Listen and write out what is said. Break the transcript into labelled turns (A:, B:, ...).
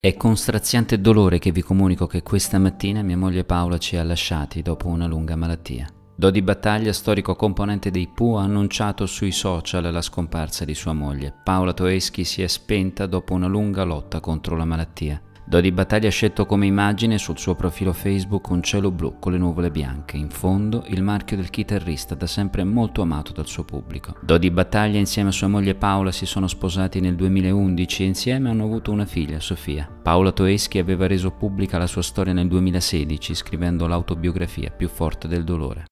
A: È con straziante dolore che vi comunico che questa mattina mia moglie Paola ci ha lasciati dopo una lunga malattia. Dodi Battaglia, storico componente dei Pooh, ha annunciato sui social la scomparsa di sua moglie. Paola Toeschi si è spenta dopo una lunga lotta contro la malattia. Dodi Battaglia ha scelto come immagine sul suo profilo Facebook un cielo blu con le nuvole bianche, in fondo il marchio del chitarrista da sempre molto amato dal suo pubblico. Dodi Battaglia insieme a sua moglie Paola si sono sposati nel 2011 e insieme hanno avuto una figlia, Sofia. Paola Toeschi aveva reso pubblica la sua storia nel 2016 scrivendo l'autobiografia più forte del dolore.